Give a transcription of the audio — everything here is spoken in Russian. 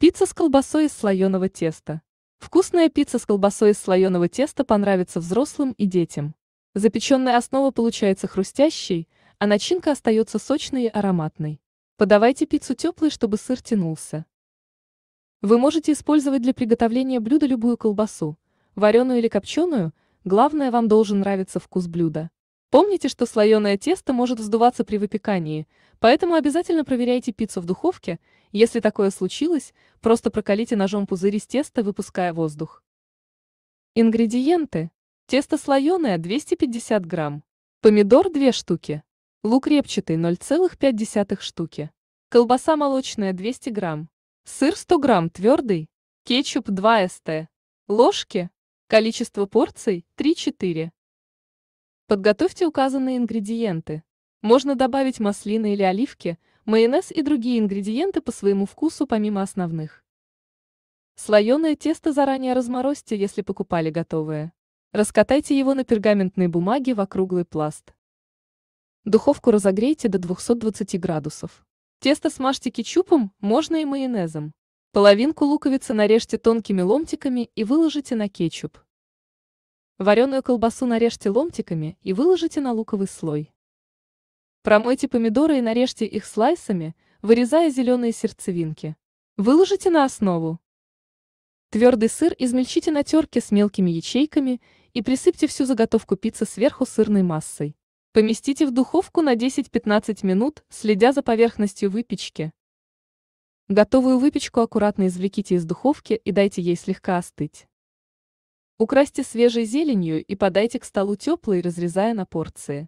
Пицца с колбасой из слоеного теста. Вкусная пицца с колбасой из слоеного теста понравится взрослым и детям. Запеченная основа получается хрустящей, а начинка остается сочной и ароматной. Подавайте пиццу теплой, чтобы сыр тянулся. Вы можете использовать для приготовления блюда любую колбасу, вареную или копченую, главное вам должен нравиться вкус блюда. Помните, что слоеное тесто может вздуваться при выпекании, поэтому обязательно проверяйте пиццу в духовке, если такое случилось, просто прокалите ножом пузырь из теста, выпуская воздух. Ингредиенты. Тесто слоеное 250 грамм. Помидор 2 штуки. Лук репчатый 0,5 штуки. Колбаса молочная 200 грамм. Сыр 100 грамм твердый. Кетчуп 2 ст. Ложки. Количество порций 3-4. Подготовьте указанные ингредиенты. Можно добавить маслины или оливки, майонез и другие ингредиенты по своему вкусу помимо основных. Слоеное тесто заранее разморозьте, если покупали готовое. Раскатайте его на пергаментной бумаге в округлый пласт. Духовку разогрейте до 220 градусов. Тесто смажьте кетчупом, можно и майонезом. Половинку луковицы нарежьте тонкими ломтиками и выложите на кетчуп. Вареную колбасу нарежьте ломтиками и выложите на луковый слой. Промойте помидоры и нарежьте их слайсами, вырезая зеленые сердцевинки. Выложите на основу. Твердый сыр измельчите на терке с мелкими ячейками и присыпьте всю заготовку пиццы сверху сырной массой. Поместите в духовку на 10-15 минут, следя за поверхностью выпечки. Готовую выпечку аккуратно извлеките из духовки и дайте ей слегка остыть. Украсьте свежей зеленью и подайте к столу теплой, разрезая на порции.